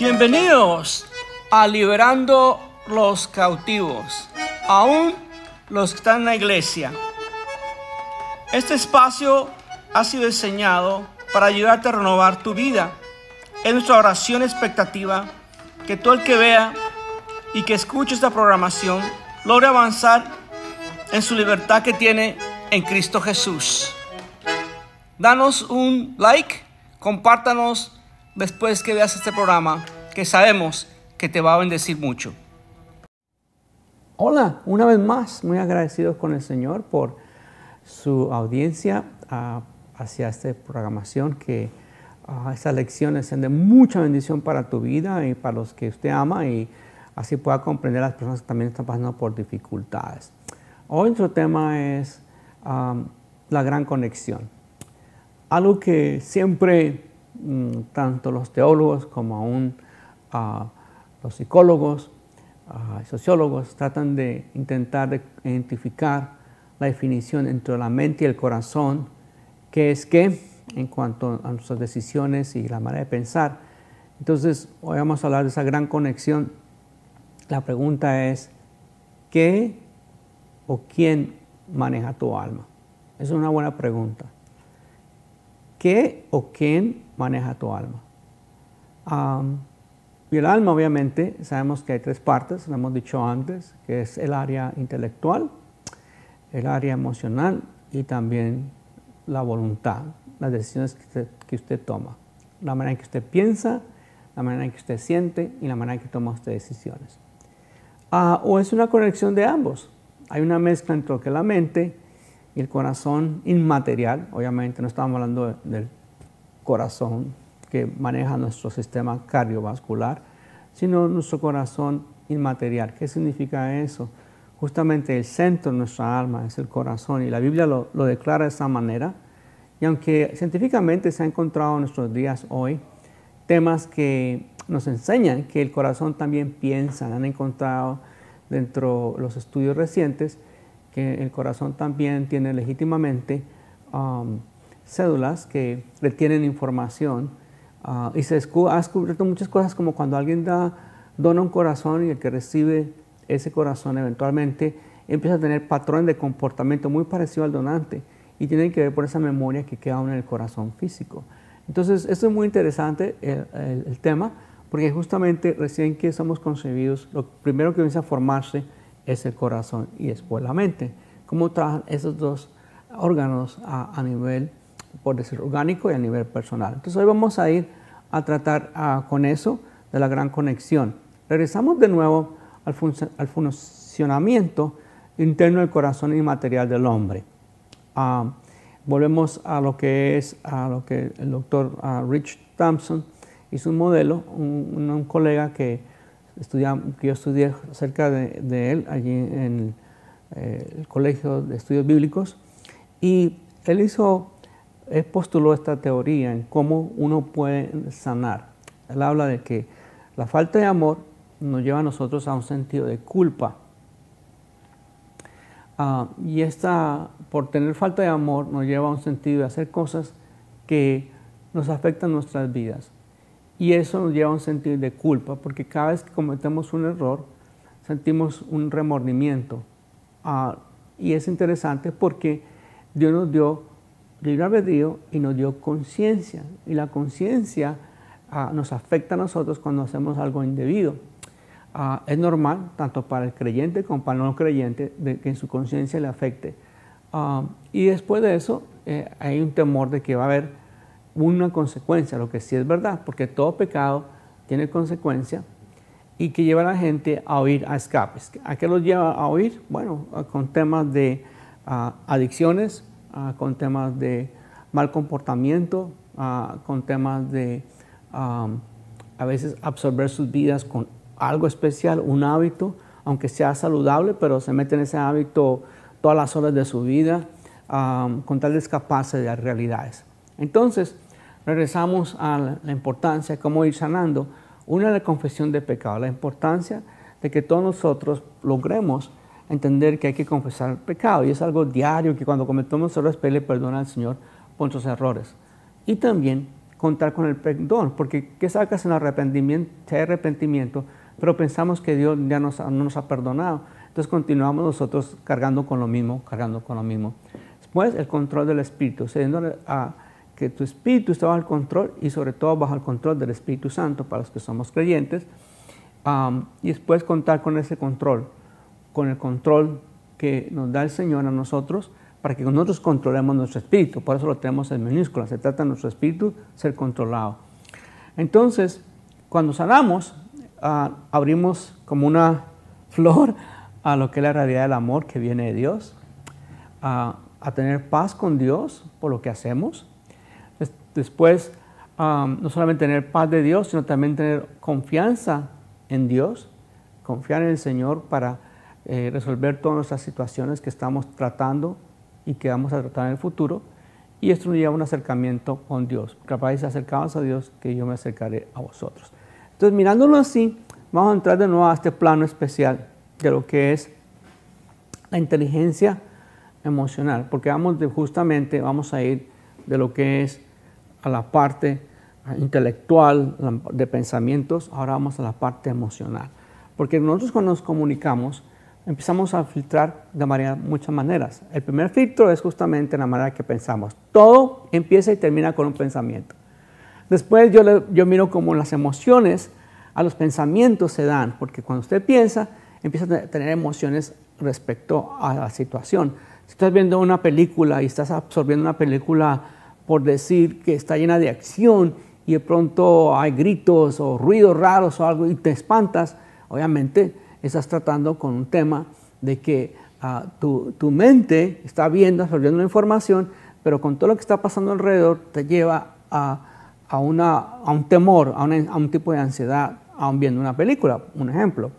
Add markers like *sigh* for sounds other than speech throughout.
Bienvenidos a Liberando los Cautivos, aún los que están en la iglesia. Este espacio ha sido diseñado para ayudarte a renovar tu vida. Es nuestra oración expectativa que todo el que vea y que escuche esta programación logre avanzar en su libertad que tiene en Cristo Jesús. Danos un like, compártanos después que veas este programa que sabemos que te va a bendecir mucho. Hola, una vez más, muy agradecidos con el Señor por su audiencia ah, hacia esta programación, que esas ah, estas lecciones sean de mucha bendición para tu vida y para los que usted ama y así pueda comprender a las personas que también están pasando por dificultades. Hoy nuestro tema es ah, la gran conexión. Algo que siempre Mm, tanto los teólogos como aún ah, los psicólogos ah, y sociólogos tratan de intentar identificar la definición entre la mente y el corazón, que es qué en cuanto a nuestras decisiones y la manera de pensar. Entonces, hoy vamos a hablar de esa gran conexión. La pregunta es, ¿qué o quién maneja tu alma? Es una buena pregunta. ¿Qué o quién maneja tu alma? y el alma, obviamente, sabemos que hay tres partes, lo hemos dicho antes, que es el área intelectual, el área emocional y también la voluntad, las decisiones que usted, toma, la manera en que usted piensa, la manera en que usted siente y la manera en que toma usted decisiones. Ah, o es una conexión de ambos. Hay una mezcla entre lo que la mente y el corazón inmaterial, obviamente no estamos hablando del corazón que maneja nuestro sistema cardiovascular, sino nuestro corazón inmaterial. ¿Qué significa eso? Justamente el centro de nuestra alma es el corazón y la Biblia lo, declara de esa manera. Y aunque científicamente se ha encontrado en nuestros días hoy temas que nos enseñan que el corazón también piensa, han encontrado dentro de los estudios recientes, que el corazón también tiene legítimamente um, cédulas que retienen información uh, y se ha descubierto muchas cosas como cuando alguien da, dona un corazón y el que recibe ese corazón eventualmente empieza a tener patrones de comportamiento muy parecido al donante y tienen que ver por esa memoria que queda en el corazón físico. Entonces, esto es muy interesante el, tema porque justamente recién que somos concebidos, lo primero que empieza a formarse es el corazón y es la mente. ¿Cómo trabajan esos dos órganos a, nivel, por decir, orgánico y a nivel personal? Entonces hoy vamos a ir a tratar ah, con eso de la gran conexión. Regresamos de nuevo al, funcionamiento interno del corazón y material del hombre. Ah, volvemos a lo que es a lo que el doctor ah, Rich Thompson hizo un modelo, un colega que que yo estudié cerca de, él, allí en eh, el Colegio de Estudios Bíblicos, y él hizo, él postuló esta teoría en cómo uno puede sanar. Él habla de que la falta de amor nos lleva a nosotros a un sentido de culpa. Ah, y esta, por tener falta de amor, nos lleva a un sentido de hacer cosas que nos afectan nuestras vidas. Y eso nos lleva a un sentido de culpa, porque cada vez que cometemos un error, sentimos un remordimiento. Ah, y es interesante porque Dios nos dio libre albedrío y nos dio conciencia. Y la conciencia ah, nos afecta a nosotros cuando hacemos algo indebido. Ah, es normal, tanto para el creyente como para el no creyente, que en su conciencia le afecte. y después de eso, eh, hay un temor de que va a haber una consecuencia, lo que sí es verdad, porque todo pecado tiene consecuencia y que lleva a la gente a oír a escapes. ¿A qué los lleva a oír? Bueno, con temas de adicciones, con temas de mal comportamiento, con temas de a veces absorber sus vidas con algo especial, un hábito, aunque sea saludable, pero se mete en ese hábito todas las horas de su vida, con tal de escaparse de las realidades. Entonces, regresamos a la importancia, de cómo ir sanando. Una es la confesión de pecado, la importancia de que todos nosotros logremos entender que hay que confesar el pecado. Y es algo diario que cuando cometemos errores, le perdona al Señor por nuestros errores. Y también contar con el perdón, porque ¿qué sacas en arrepentimiento? Hay arrepentimiento, pero pensamos que Dios ya no nos ha perdonado. Entonces continuamos nosotros cargando con lo mismo, cargando con lo mismo. Después, el control del espíritu, cediendo a que tu espíritu está bajo el control y sobre todo bajo el control del Espíritu Santo para los que somos creyentes. y después contar con ese control, con el control que nos da el Señor a nosotros para que nosotros controlemos nuestro espíritu. Por eso lo tenemos en minúscula. Se trata de nuestro espíritu ser controlado. Entonces, cuando sanamos, ah, abrimos como una *laughs* flor a lo que es la realidad del amor que viene de Dios, ah, a tener paz con Dios por lo que hacemos, Después, um, no solamente tener paz de Dios, sino también tener confianza en Dios, confiar en el Señor para eh, resolver todas nuestras situaciones que estamos tratando y que vamos a tratar en el futuro. Y esto nos lleva a un acercamiento con Dios. Capaz de acercados a Dios, que yo me acercaré a vosotros. Entonces, mirándolo así, vamos a entrar de nuevo a este plano especial de lo que es la inteligencia emocional, porque vamos justamente vamos a ir de lo que es a la parte ah, intelectual de pensamientos, ahora vamos a la parte emocional. Porque nosotros cuando nos comunicamos empezamos a filtrar de manera, muchas maneras. El primer filtro es justamente la manera que pensamos. Todo empieza y termina con un pensamiento. Después yo, yo miro cómo las emociones a los pensamientos se dan, porque cuando usted piensa, empieza a tener emociones respecto a la situación. Si estás viendo una película y estás absorbiendo una película por decir que está llena de acción y de pronto hay gritos o ruidos raros o algo y te espantas, obviamente estás tratando con un tema de que ah, tu, tu, mente está viendo, absorbiendo la información, pero con todo lo que está pasando alrededor te lleva a, a, una, a un temor, a, un tipo de ansiedad, aún viendo una película, un ejemplo.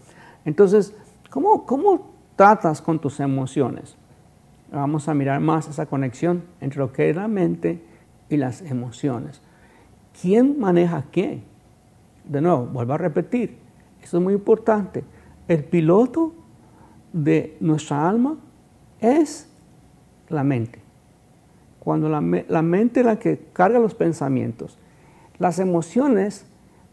Entonces, ¿cómo, ¿cómo tratas con tus emociones? Vamos a mirar más esa conexión entre lo que es la mente y las emociones. ¿Quién maneja qué? De nuevo, vuelvo a repetir, eso es muy importante. El piloto de nuestra alma es la mente. Cuando la, la mente es la que carga los pensamientos, las emociones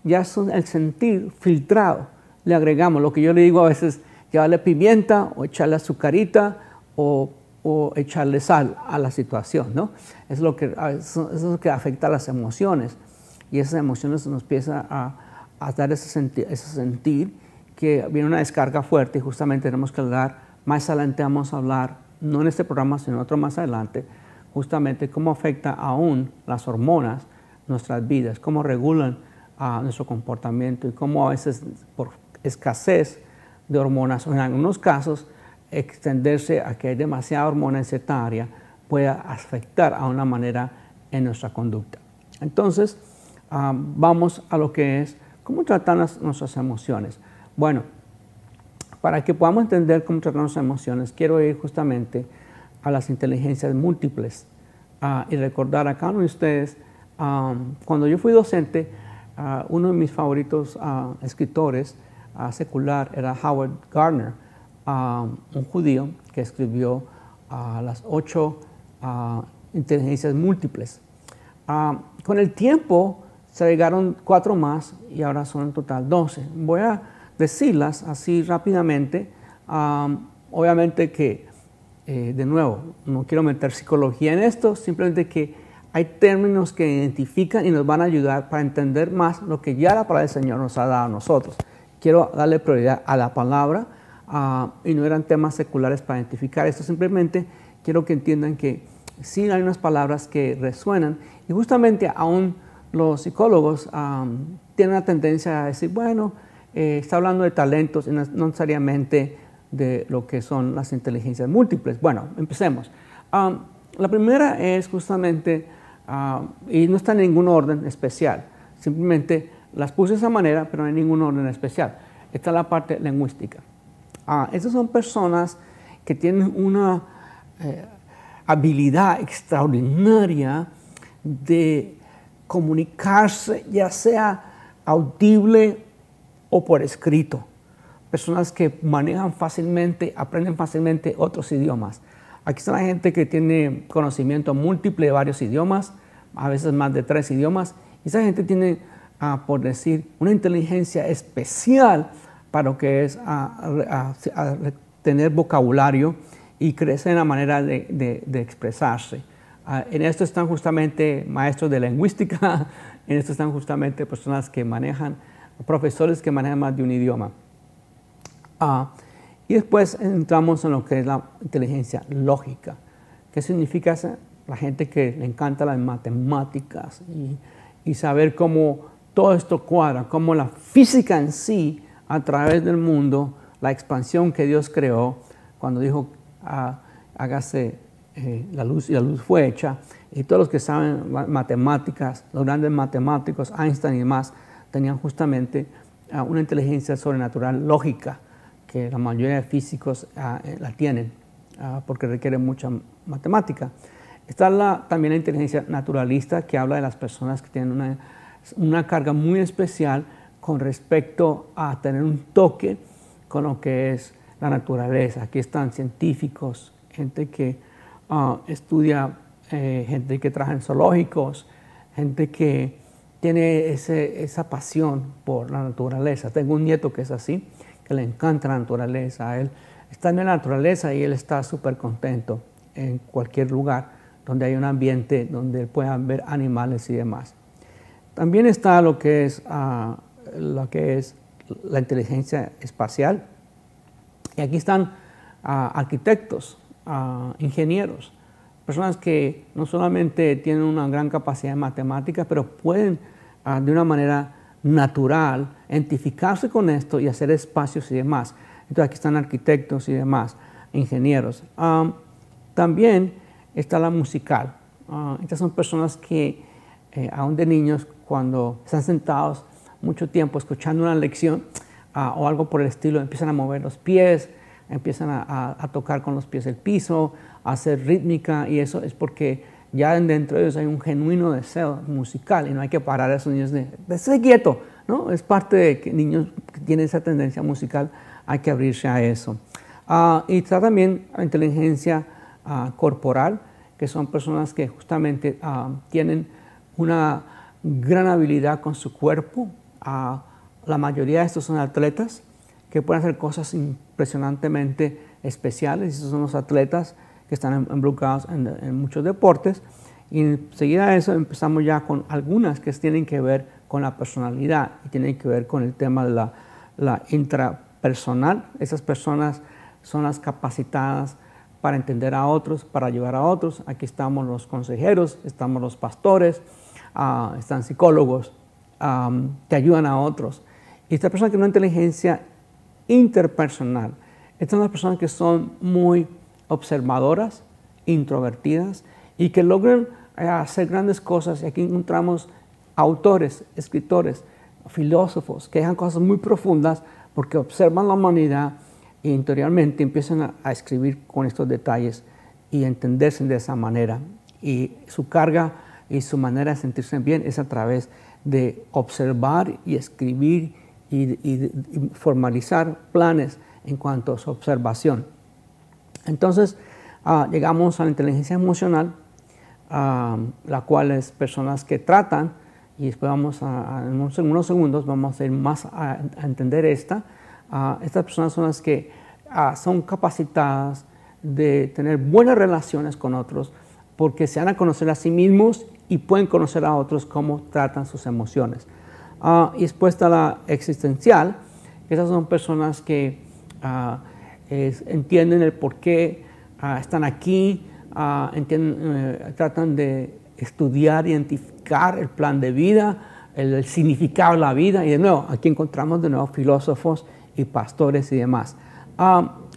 ya son el sentir filtrado. Le agregamos lo que yo le digo a veces, llevarle pimienta o echarle azucarita o o echarle sal a la situación, ¿no? Es lo que, es lo que afecta a las emociones y esas emociones nos empiezan a, a dar ese, ese sentir que viene una descarga fuerte y justamente tenemos que hablar, más adelante vamos a hablar, no en este programa, sino otro más adelante, justamente cómo afecta aún las hormonas nuestras vidas, cómo regulan ah, nuestro comportamiento y cómo a veces por escasez de hormonas, o en algunos casos, extenderse a que hay demasiada hormona en área, pueda afectar a una manera en nuestra conducta. Entonces, ah, vamos a lo que es cómo tratar nuestras emociones. Bueno, para que podamos entender cómo tratar nuestras emociones, quiero ir justamente a las inteligencias múltiples ah, y recordar a cada uno de ustedes, ah, cuando yo fui docente, uno de mis favoritos escritores secular era Howard Gardner un judío que escribió a las ocho inteligencias múltiples. con el tiempo se llegaron cuatro más y ahora son en total doce. Voy a decirlas así rápidamente. obviamente que, eh, de nuevo, no quiero meter psicología en esto, simplemente que hay términos que identifican y nos van a ayudar para entender más lo que ya la palabra del Señor nos ha dado a nosotros. Quiero darle prioridad a la palabra Ah, y no eran temas seculares para identificar esto. Simplemente quiero que entiendan que sí hay unas palabras que resuenan y justamente aún los psicólogos tienen la tendencia a decir, bueno, eh, está hablando de talentos y no necesariamente de lo que son las inteligencias múltiples. Bueno, empecemos. la primera es justamente, ah, y no está en ningún orden especial, simplemente las puse de esa manera, pero no hay ningún orden especial. Está la parte lingüística. Ah, esas son personas que tienen una eh, habilidad extraordinaria de comunicarse, ya sea audible o por escrito. Personas que manejan fácilmente, aprenden fácilmente otros idiomas. Aquí está la gente que tiene conocimiento múltiple de varios idiomas, a veces más de tres idiomas. Y esa gente tiene, ah, por decir, una inteligencia especial para lo que es a, tener vocabulario y crecer en la manera de, expresarse. Ah, en esto están justamente maestros de lingüística, *laughs* en esto están justamente personas que manejan, profesores que manejan más de un idioma. Ah, y después entramos en lo que es la inteligencia lógica. ¿Qué significa La gente que le encanta las matemáticas y saber cómo todo esto cuadra, cómo la física en sí a través del mundo la expansión que Dios creó cuando dijo, ah, hágase eh, la luz y la luz fue hecha. Y todos los que saben matemáticas, los grandes matemáticos, Einstein y demás, tenían justamente ah, una inteligencia sobrenatural lógica, que la mayoría de físicos ah, eh, la tienen, porque requiere mucha matemática. Está la, también la inteligencia naturalista, que habla de las personas que tienen una, una carga muy especial con respecto a tener un toque con lo que es la naturaleza. Aquí están científicos, gente que ah, estudia, eh, gente que trabaja en zoológicos, gente que tiene esa pasión por la naturaleza. Tengo un nieto que es así, que le encanta la naturaleza. él está en la naturaleza y él está súper contento en cualquier lugar donde hay un ambiente donde puedan ver animales y demás. También está lo que es ah, lo que es la inteligencia espacial. Y aquí están ah, arquitectos, ah, ingenieros, personas que no solamente tienen una gran capacidad de matemática, pero pueden ah, de una manera natural identificarse con esto y hacer espacios y demás. Entonces aquí están arquitectos y demás, ingenieros. también está la musical. estas son personas que eh, aún de niños cuando están sentados mucho tiempo escuchando una lección ah, o algo por el estilo, empiezan a mover los pies, empiezan a, tocar con los pies el piso, a hacer rítmica y eso es porque ya dentro de ellos hay un genuino deseo musical y no hay que parar a esos niños de, ser quieto, ¿no? Es parte de que niños que tienen esa tendencia musical, hay que abrirse a eso. Ah, y está también la inteligencia ah, corporal, que son personas que justamente tienen una gran habilidad con su cuerpo, la mayoría de estos son atletas que pueden hacer cosas impresionantemente especiales. Estos son los atletas que están involucrados en, muchos deportes. Y enseguida de eso empezamos ya con algunas que tienen que ver con la personalidad y tienen que ver con el tema de la, intrapersonal. Esas personas son las capacitadas para entender a otros, para ayudar a otros. Aquí estamos los consejeros, estamos los pastores, ah, están psicólogos, te ayudan a otros. Y esta persona tiene una inteligencia interpersonal, estas son las personas que son muy observadoras, introvertidas y que logran eh, hacer grandes cosas. Y aquí encontramos autores, escritores, filósofos que dejan cosas muy profundas porque observan la humanidad y interiormente empiezan a, escribir con estos detalles y entenderse de esa manera. Y su carga y su manera de sentirse bien es a través de observar y escribir y, formalizar planes en cuanto a su observación. Entonces, ah, llegamos a la inteligencia emocional, ah, la cual es personas que tratan, y después vamos a, en unos segundos vamos a ir más a, entender esta. Ah, estas personas son las que son capacitadas de tener buenas relaciones con otros, porque se van a conocer a sí mismos y pueden conocer a otros cómo tratan sus emociones. Ah, y después está la existencial, esas son personas que ah, entienden el por qué ah, están aquí, entienden, eh, tratan de estudiar, identificar el plan de vida, el, el, significado de la vida, y de nuevo, aquí encontramos de nuevo filósofos y pastores y demás.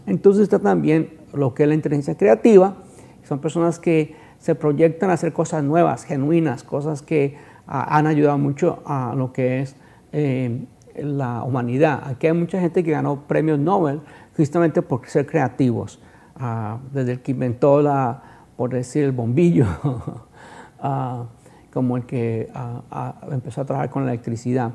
entonces está también lo que es la inteligencia creativa, son personas que se proyectan a hacer cosas nuevas, genuinas, cosas que ah, han ayudado mucho a lo que es eh, la humanidad. Aquí hay mucha gente que ganó premios Nobel justamente por ser creativos, ah, desde el que inventó la, por decir, el bombillo, *laughs* ah, como el que empezó a trabajar con la electricidad.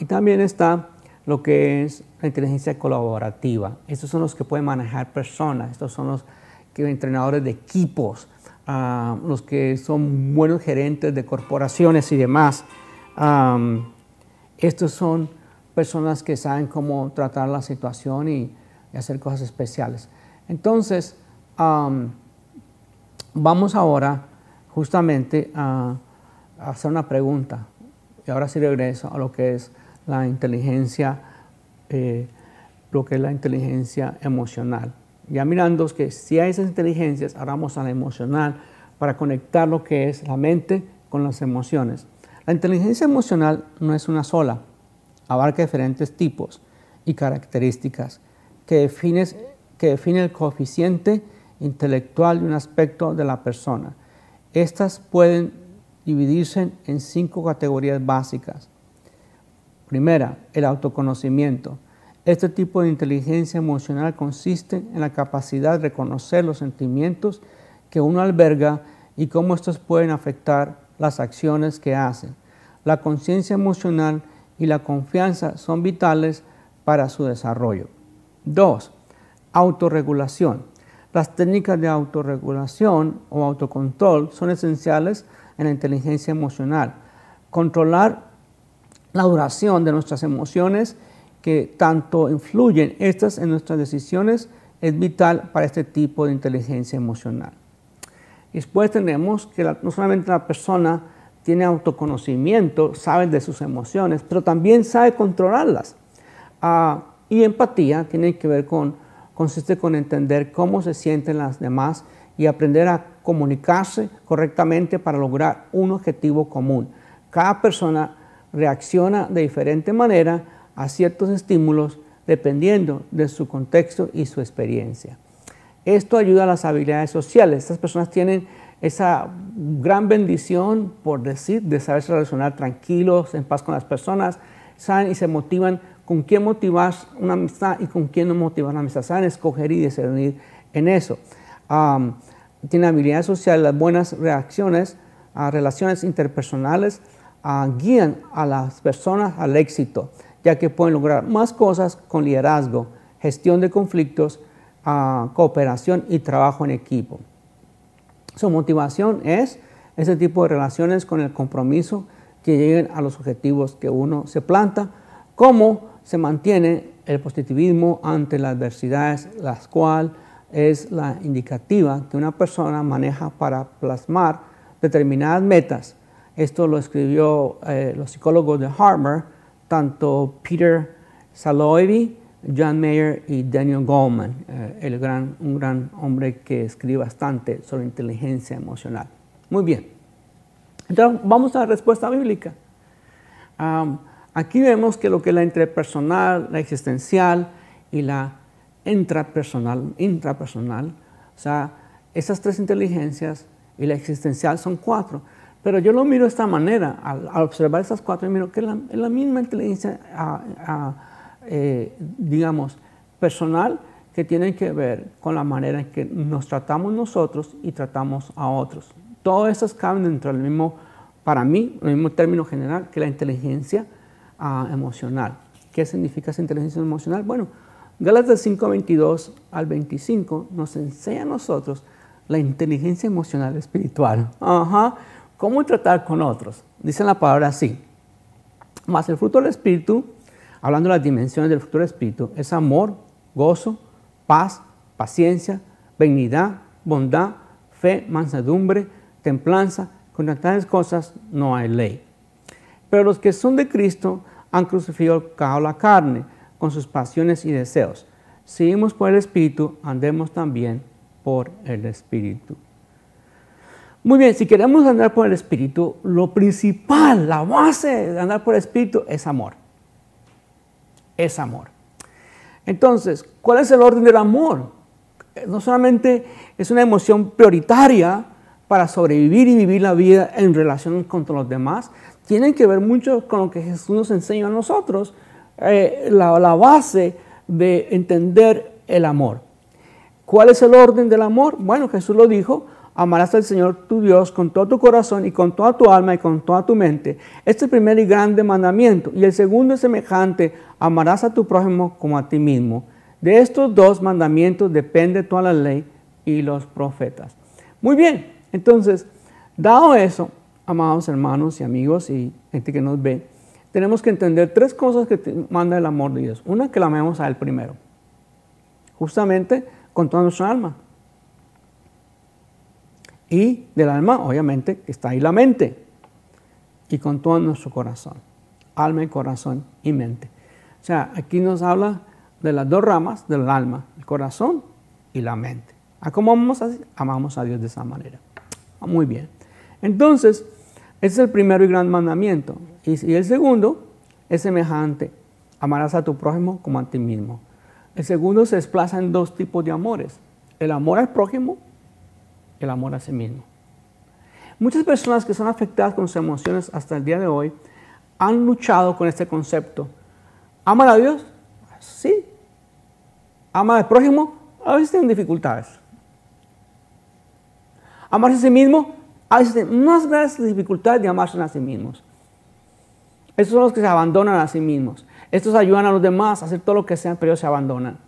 y también está lo que es la inteligencia colaborativa. Estos son los que pueden manejar personas, estos son los que entrenadores de equipos, a los que son buenos gerentes de corporaciones y demás. estos son personas que saben cómo tratar la situación y, hacer cosas especiales. Entonces, vamos ahora justamente a, hacer una pregunta. Y ahora sí regreso a lo que es la inteligencia, eh, lo que es la inteligencia emocional ya mirando que si hay esas inteligencias, ahora vamos a la emocional para conectar lo que es la mente con las emociones. La inteligencia emocional no es una sola, abarca diferentes tipos y características que, que define el coeficiente intelectual de un aspecto de la persona. Estas pueden dividirse en cinco categorías básicas. Primera, el autoconocimiento este tipo de inteligencia emocional consiste en la capacidad de reconocer los sentimientos que uno alberga y cómo estos pueden afectar las acciones que hace. La conciencia emocional y la confianza son vitales para su desarrollo. 2. Autorregulación. Las técnicas de autorregulación o autocontrol son esenciales en la inteligencia emocional. Controlar la duración de nuestras emociones que tanto influyen estas en nuestras decisiones es vital para este tipo de inteligencia emocional. Después tenemos que no solamente la persona tiene autoconocimiento, sabe de sus emociones, pero también sabe controlarlas. Ah, y empatía tiene que ver con, consiste con entender cómo se sienten las demás y aprender a comunicarse correctamente para lograr un objetivo común. Cada persona reacciona de diferente manera a ciertos estímulos dependiendo de su contexto y su experiencia. Esto ayuda a las habilidades sociales. Estas personas tienen esa gran bendición, por decir, de saberse relacionar tranquilos, en paz con las personas, saben y se motivan con quién motivar una amistad y con quién no motivar una amistad, saben escoger y discernir en eso. tienen habilidades sociales, las buenas reacciones, relaciones interpersonales ah, guían a las personas al éxito ya que pueden lograr más cosas con liderazgo, gestión de conflictos, ah, cooperación y trabajo en equipo. Su motivación es ese tipo de relaciones con el compromiso que lleguen a los objetivos que uno se planta, cómo se mantiene el positivismo ante las adversidades, las cuales es la indicativa que una persona maneja para plasmar determinadas metas. Esto lo escribió eh, los psicólogos de Harmer tanto Peter Saloy, John Mayer y Daniel Goleman, eh, un gran hombre que escribe bastante sobre inteligencia emocional. Muy bien. Entonces, vamos a la respuesta bíblica. aquí vemos que lo que es la interpersonal, la existencial y la intrapersonal, intrapersonal, o sea, esas tres inteligencias y la existencial son cuatro. Pero yo lo miro de esta manera, al, observar esas cuatro, miro que es la, misma inteligencia, eh, digamos, personal que tiene que ver con la manera en que nos tratamos nosotros y tratamos a otros. Todas esas caben dentro del mismo, para mí, el mismo término general que la inteligencia ah, emocional. ¿Qué significa esa inteligencia emocional? Bueno, Gálatas 5.22 al 25 nos enseña a nosotros la inteligencia emocional espiritual. Ajá. ¿Cómo tratar con otros? Dice la palabra así. Mas el fruto del Espíritu, hablando de las dimensiones del fruto del Espíritu, es amor, gozo, paz, paciencia, benignidad, bondad, fe, mansedumbre, templanza. Con tantas cosas no hay ley. Pero los que son de Cristo han crucificado la carne con sus pasiones y deseos. Si por el Espíritu, andemos también por el Espíritu. Muy bien, si queremos andar por el Espíritu, lo principal, la base de andar por el Espíritu es amor. Es amor. Entonces, ¿cuál es el orden del amor? Eh, no solamente es una emoción prioritaria para sobrevivir y vivir la vida en relación con los demás, tiene que ver mucho con lo que Jesús nos enseña a nosotros, eh, la, la base de entender el amor. ¿Cuál es el orden del amor? Bueno, Jesús lo dijo, amarás al Señor tu Dios con todo tu corazón y con toda tu alma y con toda tu mente. Este es el primer y grande mandamiento. Y el segundo es semejante, amarás a tu prójimo como a ti mismo. De estos dos mandamientos depende toda la ley y los profetas. Muy bien, entonces, dado eso, amados hermanos y amigos y gente que nos ve, tenemos que entender tres cosas que manda el amor de Dios. Una, que la amemos a Él primero. Justamente con toda nuestra alma, y del alma, obviamente, está ahí la mente. Y con todo nuestro corazón. Alma y corazón y mente. O sea, aquí nos habla de las dos ramas del alma, el corazón y la mente. ¿A cómo amamos así? Amamos a Dios de esa manera. Ah, muy bien. Entonces, ese es el primero y gran mandamiento. Y, el segundo es semejante. Amarás a tu prójimo como a ti mismo. El segundo se desplaza en dos tipos de amores. El amor al prójimo el amor a sí mismo. Muchas personas que son afectadas con sus emociones hasta el día de hoy han luchado con este concepto. ¿Aman a Dios? Sí. Ama al prójimo? A veces tienen dificultades. ¿Amarse a sí mismo? A veces tienen más grandes dificultades de amarse a sí mismos. Estos son los que se abandonan a sí mismos. Estos ayudan a los demás a hacer todo lo que sean, pero ellos se abandonan.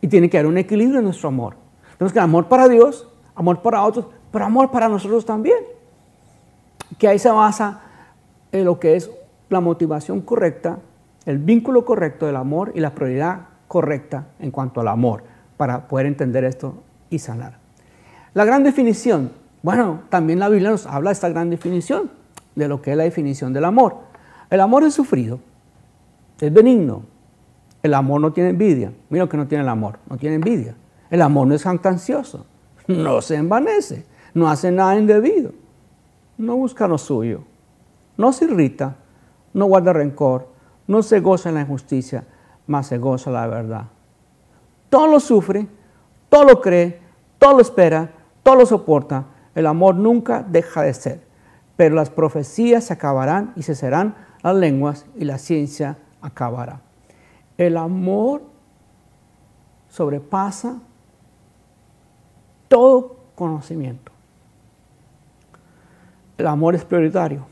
Y tiene que haber un equilibrio en nuestro amor. Tenemos que el amor para Dios amor para otros, pero amor para nosotros también. Que ahí se basa en eh, lo que es la motivación correcta, el vínculo correcto del amor y la prioridad correcta en cuanto al amor, para poder entender esto y sanar. La gran definición, bueno, también la Biblia nos habla de esta gran definición, de lo que es la definición del amor. El amor es sufrido, es benigno, el amor no tiene envidia. Mira que no tiene el amor, no tiene envidia. El amor no es jactancioso, no se envanece, no hace nada indebido, no busca lo suyo, no se irrita, no guarda rencor, no se goza en la injusticia, más se goza la verdad. Todo lo sufre, todo lo cree, todo lo espera, todo lo soporta. El amor nunca deja de ser, pero las profecías se acabarán y se cesarán las lenguas y la ciencia acabará. El amor sobrepasa todo conocimiento. El amor es prioritario.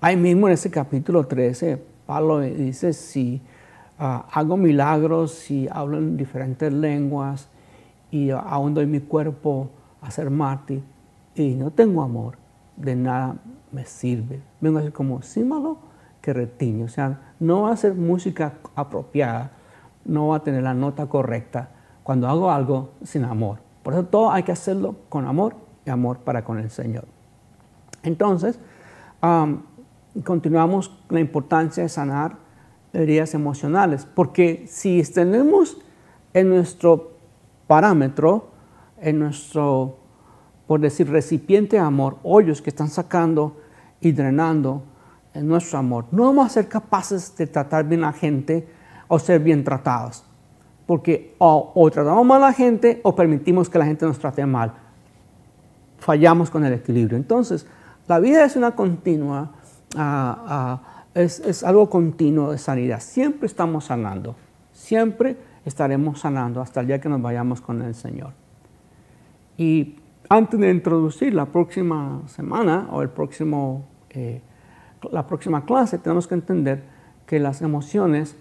Ahí mismo en ese capítulo 13, Pablo dice, si ah, hago milagros, si hablo en diferentes lenguas y aún doy mi cuerpo a ser mártir y no tengo amor, de nada me sirve. Vengo a decir como símbolo que retiño. O sea, no va a ser música apropiada, no va a tener la nota correcta, cuando hago algo sin amor. Por eso todo hay que hacerlo con amor y amor para con el Señor. Entonces, continuamos la importancia de sanar heridas emocionales, porque si tenemos en nuestro parámetro, en nuestro, por decir, recipiente de amor, hoyos que están sacando y drenando en nuestro amor, no vamos a ser capaces de tratar bien a la gente o ser bien tratados porque o, tratamos mal a la gente o permitimos que la gente nos trate mal. Fallamos con el equilibrio. Entonces, la vida es una continua, ah, ah, es, algo continuo de sanidad. Siempre estamos sanando, siempre estaremos sanando hasta el día que nos vayamos con el Señor. Y antes de introducir la próxima semana o el próximo, eh, la próxima clase, tenemos que entender que las emociones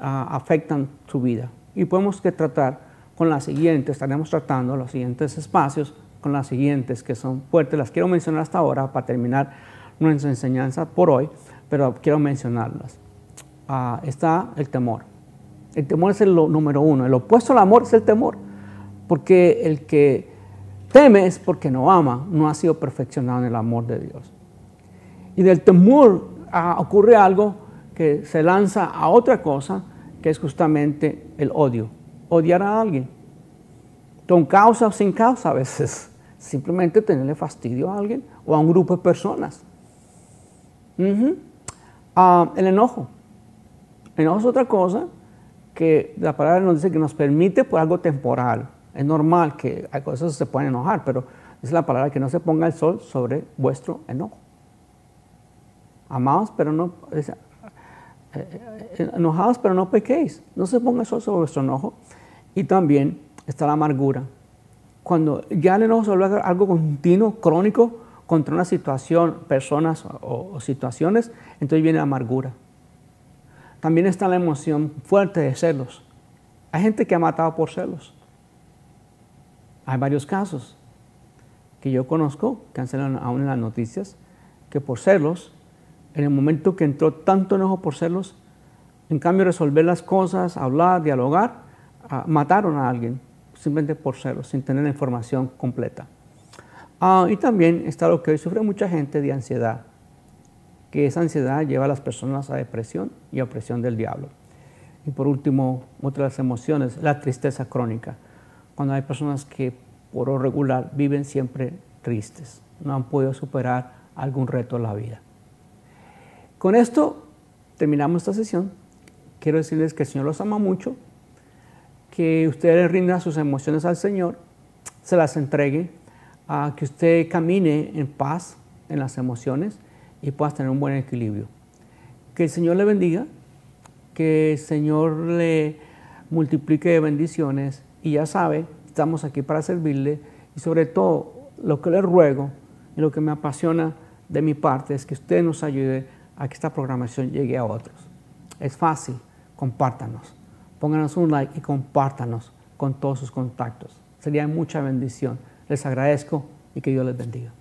ah, afectan tu vida y podemos que tratar con las siguientes, estaremos tratando los siguientes espacios con las siguientes que son fuertes. Las quiero mencionar hasta ahora para terminar nuestra enseñanza por hoy, pero quiero mencionarlas. Ah, está el temor. El temor es el lo, número uno. El opuesto al amor es el temor, porque el que teme es porque no ama, no ha sido perfeccionado en el amor de Dios. Y del temor ah, ocurre algo que se lanza a otra cosa que es justamente el odio. Odiar a alguien, con causa o sin causa a veces. *laughs* Simplemente tenerle fastidio a alguien o a un grupo de personas. Ah, el enojo. El enojo es otra cosa que la palabra nos dice que nos permite por algo temporal. Es normal que hay cosas que se pueden enojar, pero es la palabra que no se ponga el sol sobre vuestro enojo. Amados, pero no... Eh, eh, enojados, pero no pequéis. No se ponga eso sobre vuestro enojo. Y también está la amargura. Cuando ya el enojo se vuelve algo continuo, crónico, contra una situación, personas o, o, situaciones, entonces viene la amargura. También está la emoción fuerte de celos. Hay gente que ha matado por celos. Hay varios casos que yo conozco, que han salido aún en las noticias, que por celos en el momento que entró tanto enojo por celos, en cambio resolver las cosas, hablar, dialogar, ah, mataron a alguien simplemente por celos, sin tener la información completa. Ah, y también está lo que hoy sufre mucha gente de ansiedad, que esa ansiedad lleva a las personas a depresión y a opresión del diablo. Y por último, otra de las emociones, la tristeza crónica, cuando hay personas que por lo regular viven siempre tristes, no han podido superar algún reto en la vida. Con esto terminamos esta sesión. Quiero decirles que el Señor los ama mucho, que le rinda sus emociones al Señor, se las entregue, que usted camine en paz en las emociones y pueda tener un buen equilibrio. Que el Señor le bendiga, que el Señor le multiplique de bendiciones y ya sabe, estamos aquí para servirle y sobre todo lo que le ruego y lo que me apasiona de mi parte es que usted nos ayude a que esta programación llegue a otros. Es fácil, compártanos. Pónganos un like y compártanos con todos sus contactos. Sería mucha bendición. Les agradezco y que Dios les bendiga.